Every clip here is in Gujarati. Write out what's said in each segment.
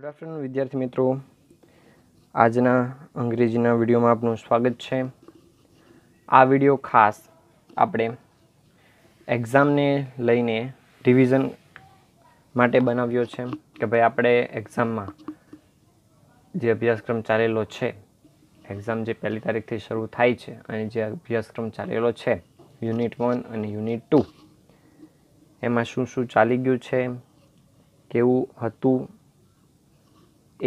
ગુડ આફ્ટરનૂન વિદ્યાર્થી મિત્રો આજના અંગ્રેજીના વિડીયોમાં આપનું સ્વાગત છે આ વિડીયો ખાસ આપણે એક્ઝામને લઈને રિવિઝન માટે બનાવ્યો છે કે ભાઈ આપણે એક્ઝામમાં જે અભ્યાસક્રમ ચાલેલો છે એક્ઝામ જે પહેલી તારીખથી શરૂ થાય છે અને જે અભ્યાસક્રમ ચાલેલો છે યુનિટ વન અને યુનિટ ટુ એમાં શું શું ચાલી ગયું છે કેવું હતું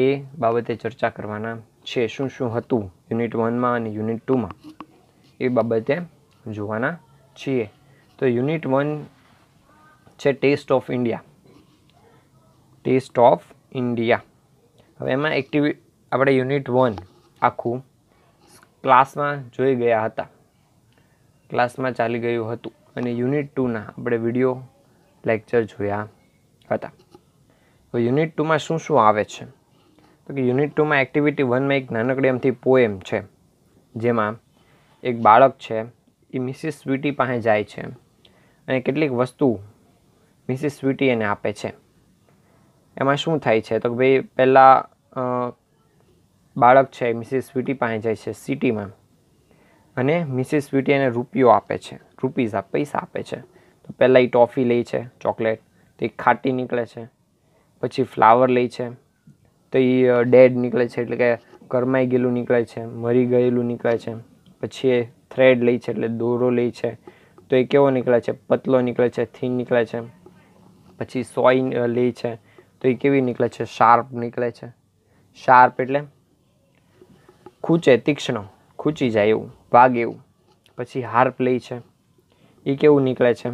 એ બાબતે ચર્ચા કરવાના છે શું શું હતું યુનિટ વનમાં અને યુનિટ ટુમાં એ બાબતે જોવાના છીએ તો યુનિટ વન છે taste of India taste of India હવે એમાં એક્ટિવિ આપણે યુનિટ વન આખું ક્લાસમાં જોઈ ગયા હતા ક્લાસમાં ચાલી ગયું હતું અને યુનિટ ટુના આપણે વિડીયો લેક્ચર જોયા હતા તો યુનિટ ટુમાં શું શું આવે છે તો કે યુનિટ ટુમાં એક્ટિવિટી વનમાં એક નાનકડી એમથી પોએમ છે જેમાં એક બાળક છે એ મિસિસ સ્વીટી પાસે જાય છે અને કેટલીક વસ્તુ મિસિસ સ્વીટી એને આપે છે એમાં શું થાય છે તો કે ભાઈ પહેલાં બાળક છે મિસિસ સ્વીટી પાસે જાય છે સિટીમાં અને મિસિસ સ્વીટી એને રૂપિયો આપે છે રૂપીઝ પૈસા આપે છે તો પહેલાં એ ટોફી લે છે ચોકલેટ તે ખાટી નીકળે છે પછી ફ્લાવર લે છે તો એ ડેડ નીકળે છે એટલે કે ગરમાઈ ગયેલું નીકળે છે મરી ગયેલું નીકળે છે પછી એ થ્રેડ લે છે એટલે દોરો લે છે તો એ કેવો નીકળે છે પતલો નીકળે છે થીન નીકળે છે પછી સોય લે છે તો એ કેવી નીકળે છે શાર્પ નીકળે છે શાર્પ એટલે ખૂંચે તીક્ષ્ણ ખૂંચી જાય એવું વાગ એવું પછી હાર્પ લે છે એ કેવું નીકળે છે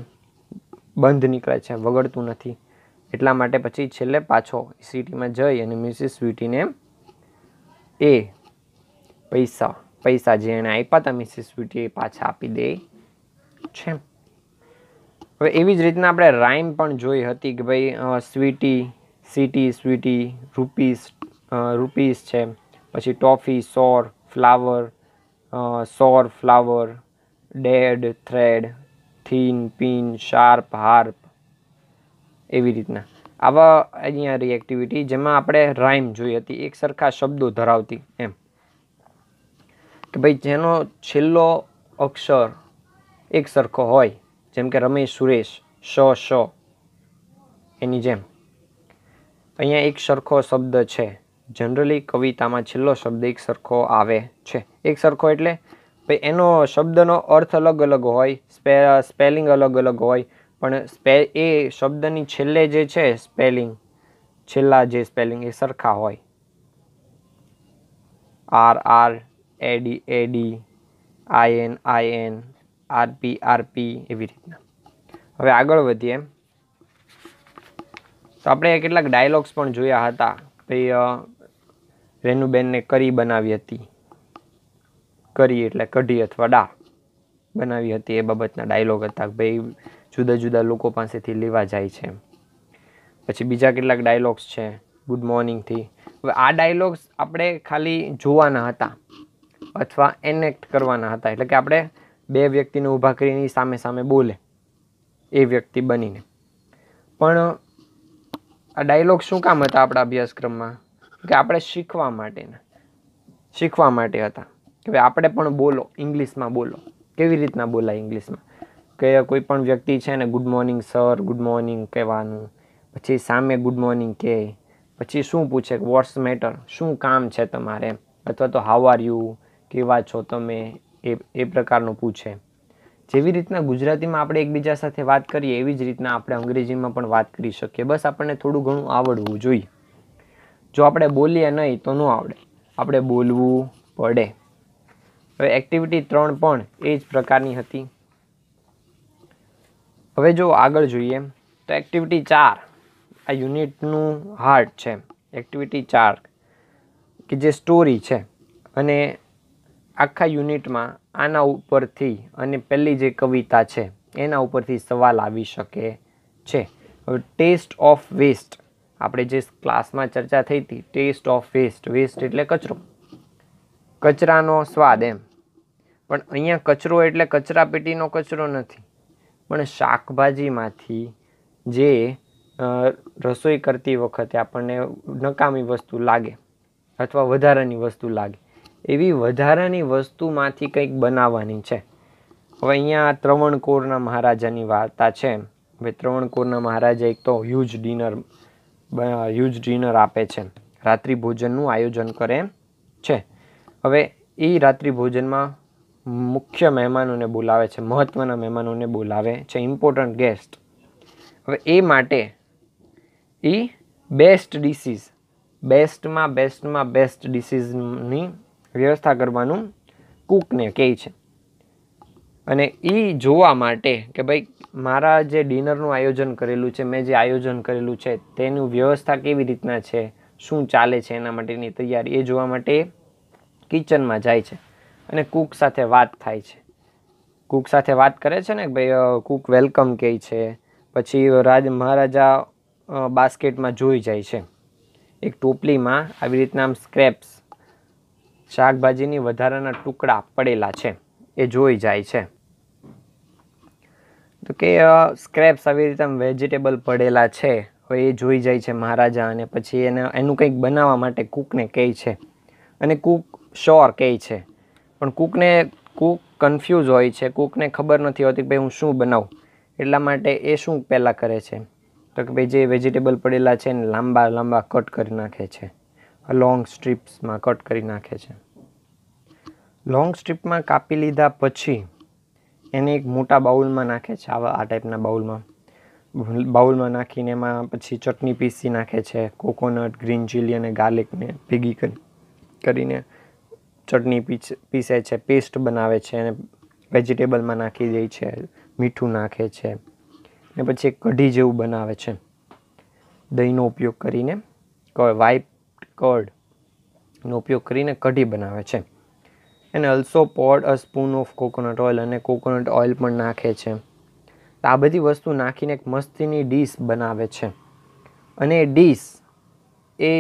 બંધ નીકળે છે વગડતું નથી એટલા માટે પછી છેલ્લે પાછો સિટીમાં જઈ અને મિસિસ સ્વીટીને એ પૈસા પૈસા જે એણે આપ્યા હતા મિસિસ સ્વીટી પાછા આપી દે છે હવે એવી જ રીતના આપણે રાઇમ પણ જોઈ હતી કે ભાઈ sweety city sweety rupees rupees છે પછી toffee sour flower sour flower dead thread thin pin sharp harp એવી રીતના આવા અહીંયા રિએક્ટિવિટી જેમાં આપણે રાઇમ જોઈ હતી એક સરખા શબ્દો ધરાવતી એમ કે ભાઈ જેનો છેલ્લો અક્ષર એક સરખો હોય જેમ કે રમેશ સુરેશ શ શ એની જેમ અહીંયા એક સરખો શબ્દ છે જનરલી કવિતામાં છેલ્લો શબ્દ એક સરખો આવે છે એક સરખો એટલે ભાઈ એનો શબ્દનો અર્થ અલગ અલગ હોય સ્પે સ્પેલિંગ અલગ અલગ હોય પણ સ્પે એ શબ્દની છેલ્લે જે છે સ્પેલિંગ છેલ્લા જે સ્પેલિંગ એ સરખા હોય R R AD D A D I N I RP RP એવી રીતના હવે આગળ વધીએ તો આપણે કેટલાક ડાયલોગ્સ પણ જોયા હતા ભાઈ રેનુબેનને કરી બનાવી હતી કરી એટલે કઢી અથવા ડા બનાવી હતી એ બાબતના ડાયલોગ હતા ભાઈ જુદા જુદા લોકો પાસેથી લેવા જાય છે પછી બીજા કેટલાક ડાયલોગ્સ છે ગુડ મોર્નિંગથી હવે આ ડાયલોગ્સ આપણે ખાલી જોવાના હતા અથવા એનેક્ટ કરવાના હતા એટલે કે આપણે બે વ્યક્તિને ઊભા કરીને સામે સામે બોલે એ વ્યક્તિ બનીને પણ આ ડાયલોગ શું કામ હતા આપણા અભ્યાસક્રમમાં કે આપણે શીખવા માટેના શીખવા માટે હતા કે ભાઈ આપણે પણ બોલો ઇંગ્લિશમાં બોલો કેવી રીતના બોલાય ઇંગ્લિશમાં કે કોઈ પણ વ્યક્તિ છે ને good morning sir good morning કહેવાનું પછી સામે ગુડ મોર્નિંગ કે પછી શું પૂછે વોટ્સ મેટર શું કામ છે તમારે અથવા તો હાવ આર યુ કેવા છો તમે એ એ પ્રકારનું પૂછે જેવી રીતના ગુજરાતીમાં આપણે એકબીજા સાથે વાત કરીએ એવી જ રીતના આપણે અંગ્રેજીમાં પણ વાત કરી શકીએ બસ આપણને થોડું ઘણું આવડવું જોઈએ જો આપણે બોલીએ નહીં તો ન આવડે આપણે બોલવું પડે હવે એક્ટિવિટી ત્રણ પણ એ જ પ્રકારની હતી હવે જો આગળ જોઈએ તો એક્ટિવિટી ચાર આ યુનિટનું હાર્ટ છે એક્ટિવિટી ચાર કે જે સ્ટોરી છે અને આખા યુનિટમાં આના ઉપરથી અને પહેલી જે કવિતા છે એના ઉપરથી સવાલ આવી શકે છે હવે ટેસ્ટ ઓફ વેસ્ટ આપણે જે ક્લાસમાં ચર્ચા થઈ હતી ટેસ્ટ ઓફ વેસ્ટ વેસ્ટ એટલે કચરો કચરાનો સ્વાદ એમ પણ અહીંયા કચરો એટલે કચરાપેટીનો કચરો નથી પણ શાકભાજીમાંથી જે રસોઈ કરતી વખતે આપણને નકામી વસ્તુ લાગે અથવા વધારાની વસ્તુ લાગે એવી વધારાની વસ્તુમાંથી કંઈક બનાવવાની છે હવે અહીંયા ત્રવણકોરના મહારાજાની વાર્તા છે હવે ત્રવણકોરના મહારાજા એક તો હ્યુજ ડિનર હ્યુજ ડિનર આપે છે રાત્રિ ભોજનનું આયોજન કરે છે હવે એ રાત્રિ ભોજનમાં મુખ્ય મહેમાનોને બોલાવે છે મહત્ત્વના મહેમાનોને બોલાવે છે ઇમ્પોર્ટન્ટ ગેસ્ટ હવે એ માટે એ બેસ્ટ ડિસીઝ બેસ્ટમાં બેસ્ટમાં બેસ્ટ ડિસીઝની વ્યવસ્થા કરવાનું કૂકને કહે છે અને એ જોવા માટે કે ભાઈ મારા જે ડિનરનું આયોજન કરેલું છે મેં જે આયોજન કરેલું છે તેનું વ્યવસ્થા કેવી રીતના છે શું ચાલે છે એના માટેની તૈયારી એ જોવા માટે કિચનમાં જાય છે અને કુક સાથે વાત થાય છે કુક સાથે વાત કરે છે ને ભાઈ કુક વેલકમ કહે છે પછી રાજ મહારાજા બાસ્કેટમાં જોઈ જાય છે એક ટોપલીમાં આવી રીતના આમ સ્ક્રેપ્સ શાકભાજીની વધારાના ટુકડા પડેલા છે એ જોઈ જાય છે તો કે સ્ક્રેપ્સ આવી રીતે આમ વેજીટેબલ પડેલા છે હવે એ જોઈ જાય છે મહારાજા અને પછી એને એનું કંઈક બનાવવા માટે કૂકને કહે છે અને કૂક શોર કહે છે પણ કૂકને કૂક કન્ફ્યુઝ હોય છે કૂકને ખબર નથી હોતી કે ભાઈ હું શું બનાવું એટલા માટે એ શું પહેલાં કરે છે તો કે ભાઈ જે વેજીટેબલ પડેલા છે એને લાંબા લાંબા કટ કરી નાખે છે લોંગ સ્ટ્રીપ્સમાં કટ કરી નાખે છે લોંગ સ્ટ્રીપમાં કાપી લીધા પછી એને એક મોટા બાઉલમાં નાખે છે આવા આ ટાઈપના બાઉલમાં બાઉલમાં નાખીને એમાં પછી ચટણી પીસી નાખે છે કોકોનટ ગ્રીન ચીલી અને ગાર્લિકને ભેગી કરીને ચટણી પીસ પીસે છે પેસ્ટ બનાવે છે અને વેજીટેબલમાં નાખી દે છે મીઠું નાખે છે ને પછી એક કઢી જેવું બનાવે છે દહીંનો ઉપયોગ કરીને વાઇપ કર્ડનો ઉપયોગ કરીને કઢી બનાવે છે એને also put a spoon of coconut oil અને કોકોનટ ઓઇલ પણ નાખે છે આ બધી વસ્તુ નાખીને એક મસ્તીની ડીશ બનાવે છે અને એ ડીશ એ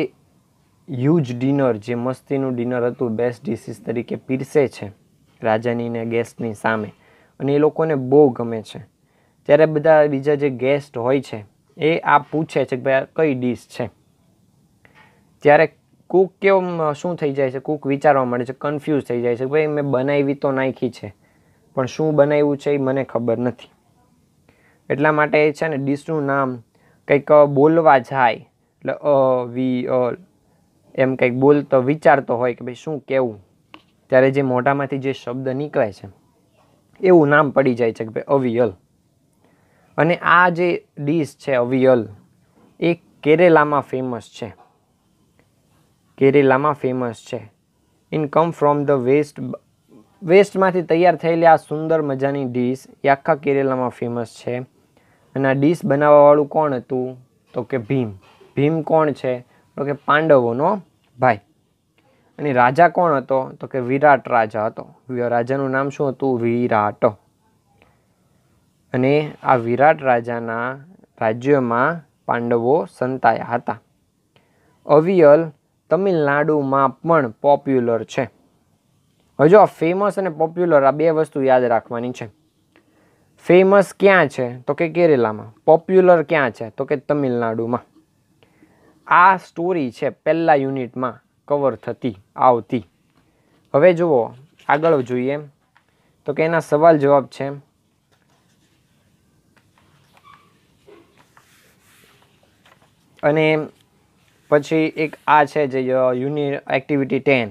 યુજ ડિનર જે મસ્તીનું ડિનર હતું બેસ્ટ ડિશિસ તરીકે પીરસે છે રાજાનીને ગેસ્ટની સામે અને એ લોકોને બહુ ગમે છે ત્યારે બધા બીજા જે ગેસ્ટ હોય છે એ આ પૂછે છે કે ભાઈ આ કઈ ડીશ છે ત્યારે કૂક કેમ શું થઈ જાય છે કૂક વિચારવા માંડે છે કન્ફ્યુઝ થઈ જાય છે ભાઈ મેં બનાવી તો નાખી છે પણ શું બનાવ્યું છે એ મને ખબર નથી એટલા માટે એ છે ને ડીશનું નામ કંઈક બોલવા જાય એટલે અ વી અ એમ કંઈક બોલતો વિચારતો હોય કે ભાઈ શું કેવું ત્યારે જે મોઢામાંથી જે શબ્દ નીકળે છે એવું નામ પડી જાય છે કે ભાઈ અવિયલ અને આ જે ડીશ છે અવિયલ એ કેરેલામાં ફેમસ છે કેરેલામાં ફેમસ છે income from the waste વેસ્ટમાંથી તૈયાર થયેલી આ સુંદર મજાની ડીશ એ આખા કેરેલામાં ફેમસ છે અને આ ડીશ બનાવવાવાળું કોણ હતું તો કે ભીમ ભીમ કોણ છે તો કે પાંડવોનો ભાઈ અને રાજા કોણ હતો તો કે વિરાટ રાજા હતો રાજાનું નામ શું હતું વિરાટ અને આ વિરાટ રાજાના રાજ્યમાં પાંડવો સંતાયા હતા અવિયલ તમિલનાડુમાં પણ પોપ્યુલર છે હજુ આ ફેમસ અને પોપ્યુલર આ બે વસ્તુ યાદ રાખવાની છે ફેમસ ક્યાં છે તો કે કેરેલામાં પોપ્યુલર ક્યાં છે તો કે તમિલનાડુમાં આ સ્ટોરી છે પહેલાં યુનિટમાં કવર થતી આવતી હવે જુઓ આગળ જોઈએ તો કે એના સવાલ જવાબ છે અને પછી એક આ છે જે યુનિટ એક્ટિવિટી ટેન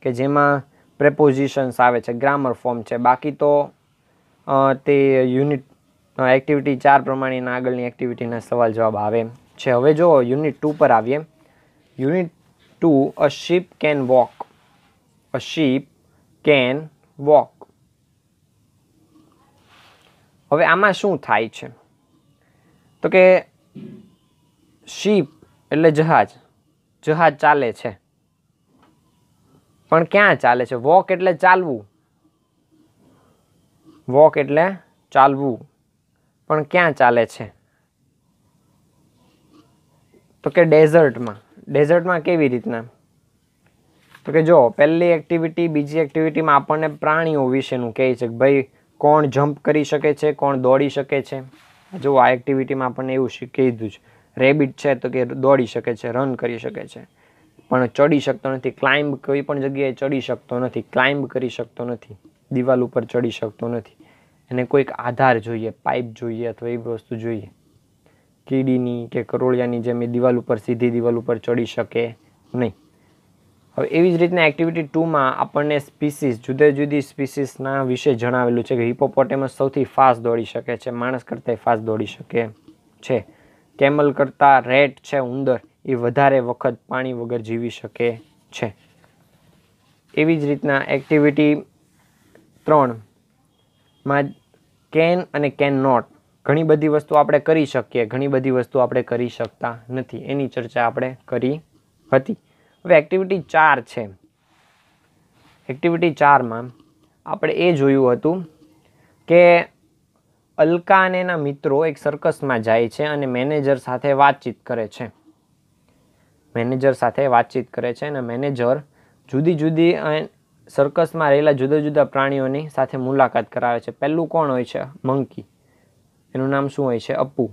કે જેમાં પ્રેપોઝિશન્સ આવે છે ગ્રામર ફોર્મ છે બાકી તો તે યુનિટ એક્ટિવિટી ચાર પ્રમાણેના આગળની એક્ટિવિટીના સવાલ જવાબ આવે છે હવે જો યુનિટ ટુ પર આવીએ unit two a sheep can walk a sheep can walk હવે આમાં શું થાય છે તો કે શીપ એટલે જહાજ જહાજ ચાલે છે પણ ક્યાં ચાલે છે વોક એટલે ચાલવું વોક એટલે ચાલવું પણ ક્યાં ચાલે છે તો કે ડેઝર્ટમાં ડેઝર્ટમાં કેવી રીતના તો કે જો પહેલી એક્ટિવિટી બીજી એક્ટિવિટીમાં આપણને પ્રાણીઓ વિશેનું કહે છે કે ભાઈ કોણ જમ્પ કરી શકે છે કોણ દોડી શકે છે જો આ એક્ટિવિટીમાં આપણને એવું કીધું છે રેબિટ છે તો કે દોડી શકે છે રન કરી શકે છે પણ ચડી શકતો નથી ક્લાઇમ્બ કોઈ પણ જગ્યાએ ચડી શકતો નથી ક્લાઇમ્બ કરી શકતો નથી દિવાલ ઉપર ચડી શકતો નથી એને કોઈક આધાર જોઈએ પાઇપ જોઈએ અથવા એ વસ્તુ જોઈએ કીડીની કે કરોળિયાની જેમ એ દિવાલ ઉપર સીધી દિવાલ ઉપર ચડી શકે નહીં હવે એવી જ રીતના એક્ટિવિટી ટુમાં આપણને સ્પીસીસ જુદી જુદી સ્પીસીસના વિશે જણાવેલું છે કે હિપોપોટેમસ સૌથી ફાસ્ટ દોડી શકે છે માણસ કરતાં ફાસ્ટ દોડી શકે છે કેમલ કરતાં રેટ છે ઉંદર એ વધારે વખત પાણી વગર જીવી શકે છે એવી જ રીતના એક્ટિવિટી ત્રણમાં કેન અને કેન નોટ ઘણી બધી વસ્તુ આપણે કરી શકીએ ઘણી બધી વસ્તુ આપણે કરી શકતા નથી એની ચર્ચા આપણે કરી હતી હવે એક્ટિવિટી ચાર છે એક્ટિવિટી ચારમાં આપણે એ જોયું હતું કે અલકા અને એના મિત્રો એક સર્કસમાં જાય છે અને મેનેજર સાથે વાતચીત કરે છે મેનેજર સાથે વાતચીત કરે છે અને મેનેજર જુદી જુદી સર્કસમાં રહેલા જુદા જુદા પ્રાણીઓની સાથે મુલાકાત કરાવે છે પહેલું કોણ હોય છે મંકી એનું નામ શું હોય છે અપ્પુ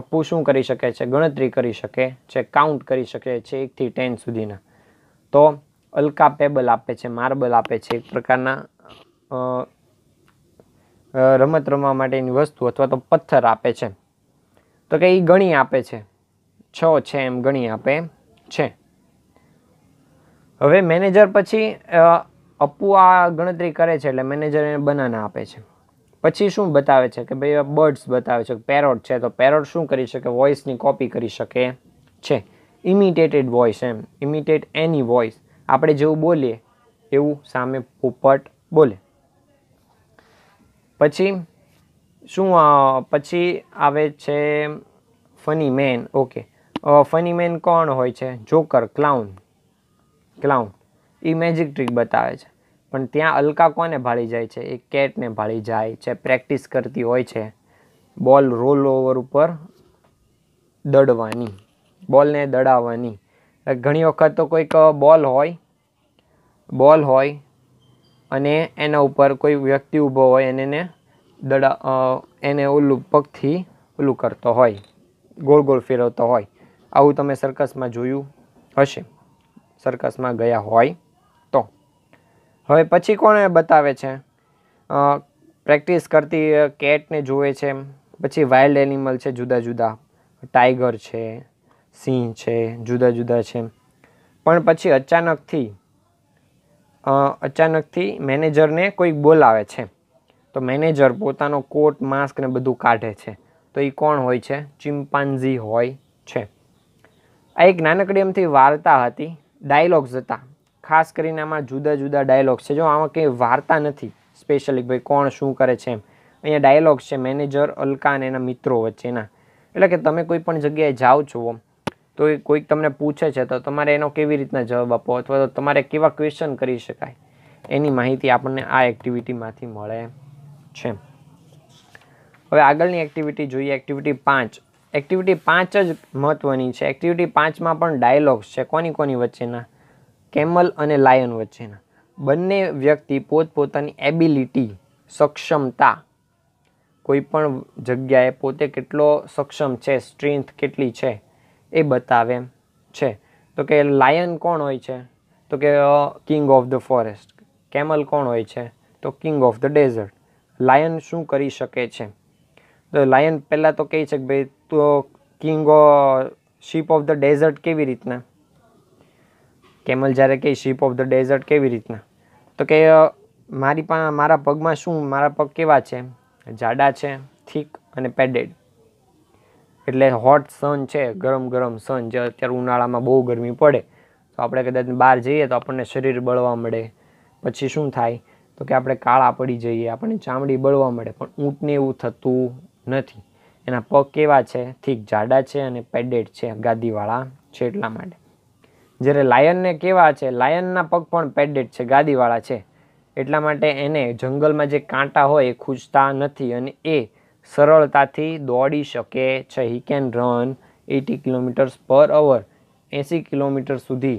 અપ્પુ શું કરી શકે છે ગણતરી કરી શકે છે કાઉન્ટ કરી શકે છે એકથી ટેન સુધીના તો અલકા પેબલ આપે છે માર્બલ આપે છે એક પ્રકારના રમત રમવા માટેની વસ્તુ અથવા તો પથ્થર આપે છે તો કે એ ગણી આપે છે છ છે એમ ગણી આપે છે હવે મેનેજર પછી અપ્પુ આ ગણતરી કરે છે એટલે મેનેજર એને બનાના આપે છે પછી શું બતાવે છે કે ભાઈ બર્ડ્સ બતાવે છે પેરોટ છે તો પેરોટ શું કરી શકે વોઇસની કોપી કરી શકે છે ઇમિટેટેડ વોઇસ એમ ઇમિટેટ એની વોઇસ આપણે જેવું બોલીએ એવું સામે પોપટ બોલે પછી શું પછી આવે છે funny man okay funny man કોણ હોય છે જોકર ક્લાઉન ક્લાઉન એ મેજિક ટ્રીક બતાવે છે પણ ત્યાં અલકા કોને ભાળી જાય છે એ કેટને ભાળી જાય છે પ્રેક્ટિસ કરતી હોય છે બોલ રોલ ઓવર ઉપર દડવાની બોલને દડાવવાની ઘણી વખત તો કોઈક બોલ હોય બોલ હોય અને એના ઉપર કોઈ વ્યક્તિ ઊભો હોય એને એને દડા એને ઓલું પગથી ઓલું કરતો હોય ગોળ ગોળ ફેરવતો હોય આવું તમે સર્કસમાં જોયું હશે સર્કસમાં ગયા હોય હવે પછી કોણે બતાવે છે પ્રેક્ટિસ કરતી કેટને જુએ છે પછી વાઇલ્ડ એનિમલ છે જુદા જુદા ટાઈગર છે સિંહ છે જુદા જુદા છે પણ પછી અચાનકથી અચાનકથી મેનેજરને કોઈક બોલાવે છે તો મેનેજર પોતાનો કોટ માસ્ક ને બધું કાઢે છે તો એ કોણ હોય છે ચિમ્પાન્ઝી હોય છે આ એક નાનકડી એમથી વાર્તા હતી ડાયલોગ્સ હતા ખાસ કરીને આમાં જુદા જુદા ડાયલોગ છે જો આમાં કંઈ વાર્તા નથી સ્પેશિયલી ભાઈ કોણ શું કરે છે એમ અહીંયા ડાયલોગ છે મેનેજર અલકા અને એના મિત્રો વચ્ચેના એટલે કે તમે કોઈ પણ જગ્યાએ જાઓ છો તો એ કોઈક તમને પૂછે છે તો તમારે એનો કેવી રીતના જવાબ આપવો અથવા તો તમારે કેવા ક્વેશ્ચન કરી શકાય એની માહિતી આપણને આ એક્ટિવિટીમાંથી મળે છે હવે આગળની એક્ટિવિટી જોઈએ એક્ટિવિટી પાંચ એક્ટિવિટી પાંચ જ મહત્ત્વની છે એક્ટિવિટી પાંચમાં પણ ડાયલોગ્સ છે કોની કોની વચ્ચેના કેમલ અને લાયન વચ્ચેના બંને વ્યક્તિ પોતપોતાની એબિલિટી સક્ષમતા કોઈપણ જગ્યાએ પોતે કેટલો સક્ષમ છે સ્ટ્રેન્થ કેટલી છે એ બતાવે છે તો કે લાયન કોણ હોય છે તો કે king of the forest camel કોણ હોય છે તો king of the desert lion શું કરી શકે છે તો લાયન પહેલાં તો કહે છે કે ભાઈ તો king ship of the desert કેવી રીતના કેમલ જ્યારે કે શીપ ઓફ ધ ડેઝર્ટ કેવી રીતના તો કે મારી પા મારા પગમાં શું મારા પગ કેવા છે જાડા છે થીક અને પેડેડ એટલે હોટ સન છે ગરમ ગરમ સન જે અત્યારે ઉનાળામાં બહુ ગરમી પડે તો આપણે કદાચ બહાર જઈએ તો આપણને શરીર બળવા મળે પછી શું થાય તો કે આપણે કાળા પડી જઈએ આપણને ચામડી બળવા મળે પણ ઊંટને એવું થતું નથી એના પગ કેવા છે થીક જાડા છે અને પેડેડ છે ગાદીવાળા છે એટલા માટે જ્યારે લાયનને કેવા છે લાયનના પગ પણ પેડેડ છે ગાદીવાળા છે એટલા માટે એને જંગલમાં જે કાંટા હોય એ ખૂજતા નથી અને એ સરળતાથી દોડી શકે છે he can run eighty kilometres per hour એંસી કિલોમીટર સુધી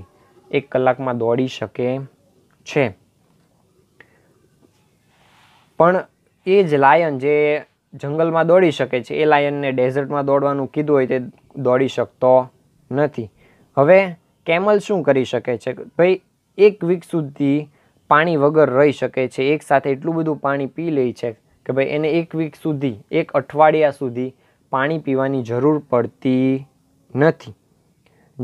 એક કલાકમાં દોડી શકે છે પણ એ જ લાયન જે જંગલમાં દોડી શકે છે એ લાયનને ડેઝર્ટમાં દોડવાનું કીધું હોય તે દોડી શકતો નથી હવે કેમલ શું કરી શકે છે ભાઈ એક વીક સુધી પાણી વગર રહી શકે છે એક સાથે એટલું બધું પાણી પી લે છે કે ભાઈ એને એક વીક સુધી એક અઠવાડિયા સુધી પાણી પીવાની જરૂર પડતી નથી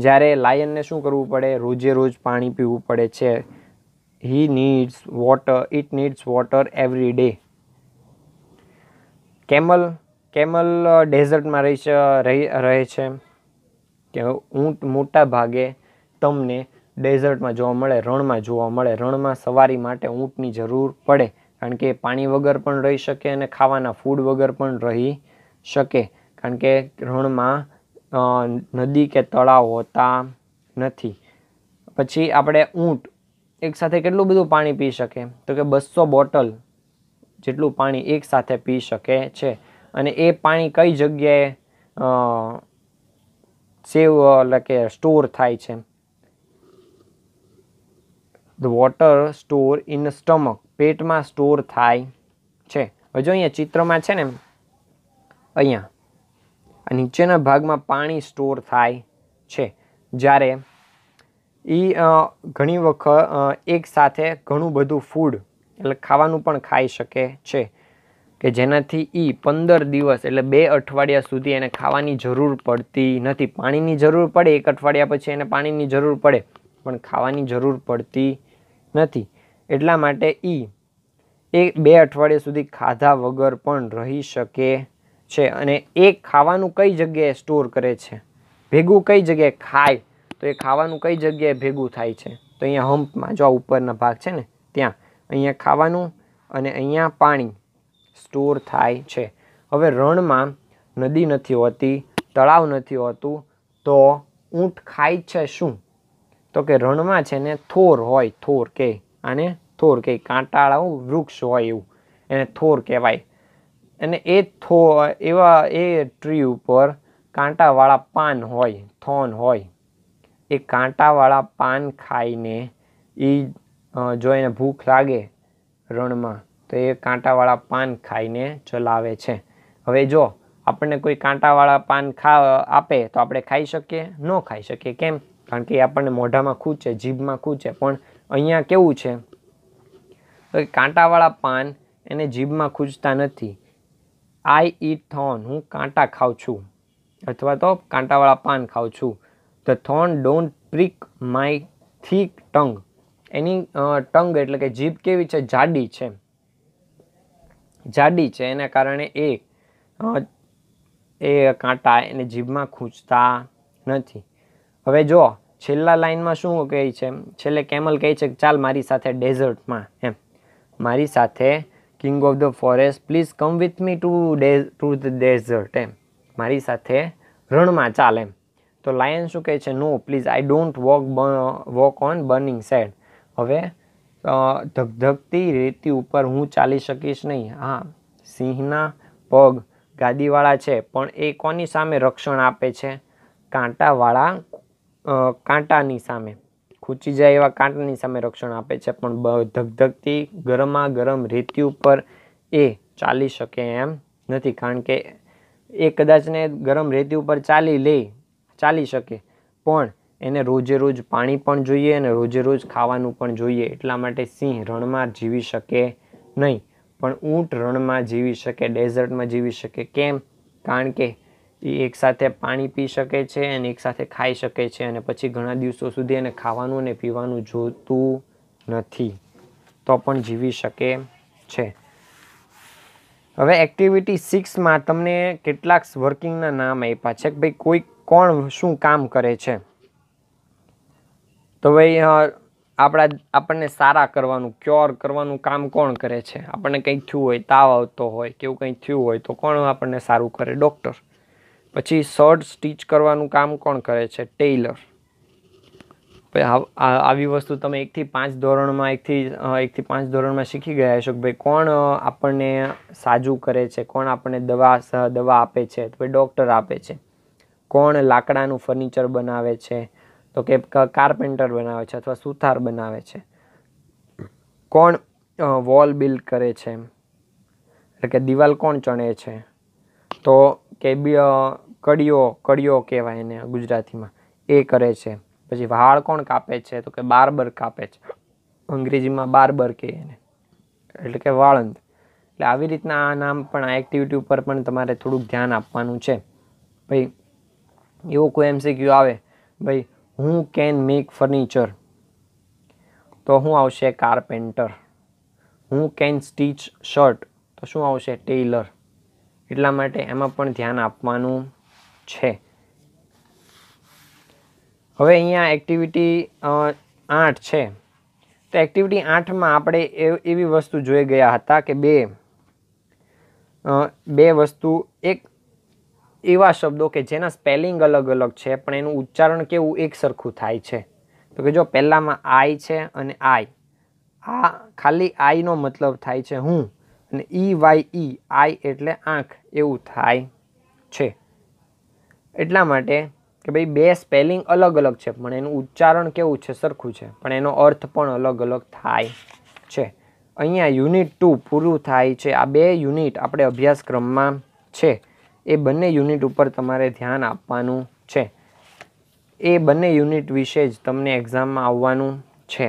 જ્યારે લાયનને શું કરવું પડે રોજે રોજ પાણી પીવું પડે છે he needs water it needs water every day camel camel ડેઝર્ટમાં રહી રહે છે કે ઊંટ મોટા ભાગે તમને ડેઝર્ટમાં જોવા મળે રણમાં જોવા મળે રણમાં સવારી માટે ઊંટની જરૂર પડે કારણ કે પાણી વગર પણ રહી શકે અને ખાવાના ફૂડ વગર પણ રહી શકે કારણ કે રણમાં નદી કે તળાવ હોતા નથી પછી આપણે ઊંટ એકસાથે કેટલું બધું પાણી પી શકે તો કે બસો બોટલ જેટલું પાણી એકસાથે પી શકે છે અને એ પાણી કઈ જગ્યાએ સેવ એટલે કે સ્ટોર થાય છે the water store in stomach પેટમાં સ્ટોર થાય છે હજુ અહીંયા ચિત્રમાં છે ને અહીંયા નીચેના ભાગમાં પાણી સ્ટોર થાય છે જ્યારે એ ઘણી વખત એક સાથે ઘણું બધું ફૂડ એટલે ખાવાનું પણ ખાઈ શકે છે કે જેનાથી એ પંદર દિવસ એટલે બે અઠવાડિયા સુધી એને ખાવાની જરૂર પડતી નથી પાણીની જરૂર પડે એક અઠવાડિયા પછી એને પાણીની જરૂર પડે પણ ખાવાની જરૂર પડતી નથી એટલા માટે એ એ બે અઠવાડિયા સુધી ખાધા વગર પણ રહી શકે છે અને એ ખાવાનું કઈ જગ્યાએ સ્ટોર કરે છે ભેગું કઈ જગ્યાએ ખાય તો એ ખાવાનું કઈ જગ્યાએ ભેગું થાય છે તો અહીંયા હમ્પમાં જો ઉપરના ભાગ છે ને ત્યાં અહીંયા ખાવાનું અને અહીંયા પાણી સ્ટોર થાય છે હવે રણમાં નદી નથી હોતી તળાવ નથી હોતું તો ઊંટ ખાય છે શું તો કે રણમાં છે ને થોર હોય થોર કે આને થોર કે કાંટાળાવું વૃક્ષ હોય એવું એને થોર કહેવાય અને એ થો એવા એ ટ્રી ઉપર કાંટાવાળા પાન હોય થોન હોય એ કાંટાવાળા પાન ખાઈને એ જો એને ભૂખ લાગે રણમાં તો એ કાંટાવાળા પાન ખાઈને ચલાવે છે હવે જો આપણને કોઈ કાંટાવાળા પાન ખા આપે તો આપણે ખાઈ શકીએ ન ખાઈ શકીએ કેમ કારણ કે એ આપણને મોઢામાં ખૂંચે જીભમાં ખૂંચે પણ અહીંયા કેવું છે કાંટાવાળા પાન એને જીભમાં ખૂંચતા નથી આઈ ઈટ થોન હું કાંટા ખાઉં છું અથવા તો કાંટાવાળા પાન ખાઉં છું the thorn don't prick my thick tongue એની ટંગ એટલે કે જીભ કેવી છે જાડી છે જાડી છે એના કારણે એ એ કાંટા એને જીભમાં ખૂંચતા નથી હવે જો છેલ્લા લાઇનમાં શું કહે છે છેલ્લે કેમલ કહે છે કે ચાલ મારી સાથે ડેઝર્ટમાં એમ મારી સાથે king of the forest please come with me today to the desert એમ મારી સાથે રણમાં ચાલ એમ તો લાયન શું કહે છે no please I don't walk walk on burning side હવે ધગધગતી રેતી ઉપર હું ચાલી શકીશ નહીં હા સિંહના પગ ગાદીવાળા છે પણ એ કોની સામે રક્ષણ આપે છે કાંટાવાળા કાંટાની સામે ખૂંચી જાય એવા કાંટાની સામે રક્ષણ આપે છે પણ ધગધગતી ગરમા ગરમ રેતી ઉપર એ ચાલી શકે એમ નથી કારણ કે એ કદાચને ગરમ રેતી ઉપર ચાલી લે ચાલી શકે પણ એને રોજે રોજ પાણી પણ જોઈએ અને રોજે રોજ ખાવાનું પણ જોઈએ એટલા માટે સિંહ રણમાં જીવી શકે નહીં પણ ઊંટ રણમાં જીવી શકે ડેઝર્ટમાં જીવી શકે કેમ કારણ કે એ એકસાથે પાણી પી શકે છે અને એકસાથે ખાઈ શકે છે અને પછી ઘણા દિવસો સુધી એને ખાવાનું અને પીવાનું જોતું નથી તો પણ જીવી શકે છે હવે એક્ટિવિટી સિક્સમાં તમને કેટલાક વર્કિંગના નામ આપ્યા છે કે ભાઈ કોઈ કોણ શું કામ કરે છે તો ભાઈ આપણા આપણને સારા કરવાનું ક્યોર કરવાનું કામ કોણ કરે છે આપણને કંઈક થયું હોય તાવ આવતો હોય કેવું કંઈ થયું હોય તો કોણ આપણને સારું કરે ડૉક્ટર પછી શર્ટ સ્ટીચ કરવાનું કામ કોણ કરે છે ટેલર આવી વસ્તુ તમે એકથી પાંચ ધોરણમાં એકથી એકથી પાંચ ધોરણમાં શીખી ગયા છો કે ભાઈ કોણ આપણને સાજું કરે છે કોણ આપણને દવા દવા આપે છે તો ભાઈ ડૉક્ટર આપે છે કોણ લાકડાનું ફર્નિચર બનાવે છે તો કે કારપેન્ટર બનાવે છે અથવા સુથાર બનાવે છે કોણ વોલ બિલ્ડ કરે છે એટલે કે દિવાલ કોણ ચણે છે તો કે બી કડિયો કડિયો કહેવાય એને ગુજરાતીમાં એ કરે છે પછી વાળ કોણ કાપે છે તો કે બાર્બર કાપે છે અંગ્રેજીમાં બાર્બર કહે એને એટલે કે વાળંદ એટલે આવી રીતના આ નામ પણ આ એક્ટિવિટી ઉપર પણ તમારે થોડુંક ધ્યાન આપવાનું છે ભાઈ એવો કોઈ એમસીક્યુ આવે ભાઈ હું કેન મેક ફર્નિચર તો હું આવશે કારપેન્ટર હું કેન સ્ટીચ શર્ટ તો શું આવશે ટેલર એટલા માટે એમાં પણ ધ્યાન આપવાનું છે હવે અહીંયા એક્ટિવિટી આઠ છે તો એક્ટિવિટી આઠમાં આપણે એવી વસ્તુ જોઈ ગયા હતા કે બે બે વસ્તુ એક એવા શબ્દો કે જેના સ્પેલિંગ અલગ અલગ છે પણ એનું ઉચ્ચારણ કેવું એક સરખું થાય છે તો કે જો પહેલાંમાં આઈ છે અને આઈ આ ખાલી આઈનો મતલબ થાય છે હું અને ઈ વાય ઈ આઈ એટલે આંખ એવું થાય છે એટલા માટે કે ભાઈ બે સ્પેલિંગ અલગ અલગ છે પણ એનું ઉચ્ચારણ કેવું છે સરખું છે પણ એનો અર્થ પણ અલગ અલગ થાય છે અહીંયા યુનિટ ટુ પૂરું થાય છે આ બે યુનિટ આપણે અભ્યાસક્રમમાં છે એ બંને યુનિટ ઉપર તમારે ધ્યાન આપવાનું છે એ બંને યુનિટ વિશે જ તમને એક્ઝામમાં આવવાનું છે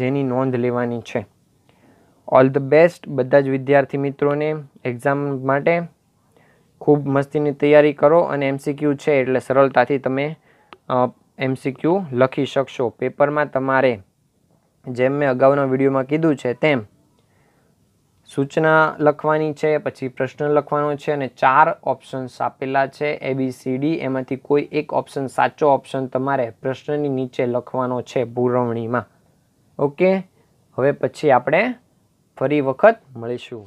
જેની નોંધ લેવાની છે ઓલ ધ બેસ્ટ બધા જ વિદ્યાર્થી મિત્રોને એક્ઝામ માટે ખૂબ મસ્તીની તૈયારી કરો અને એમસીક્યુ છે એટલે સરળતાથી તમે એમસીક્યુ લખી શકશો પેપરમાં તમારે જેમ મેં અગાઉના વિડીયોમાં કીધું છે તેમ સૂચના લખવાની છે પછી પ્રશ્ન લખવાનો છે અને ચાર ઓપ્શન્સ આપેલા છે એ બી સી ડી એમાંથી કોઈ એક ઓપ્શન સાચો ઓપ્શન તમારે પ્રશ્નની નીચે લખવાનો છે પુરવણીમાં ઓકે હવે પછી આપણે ફરી વખત મળીશું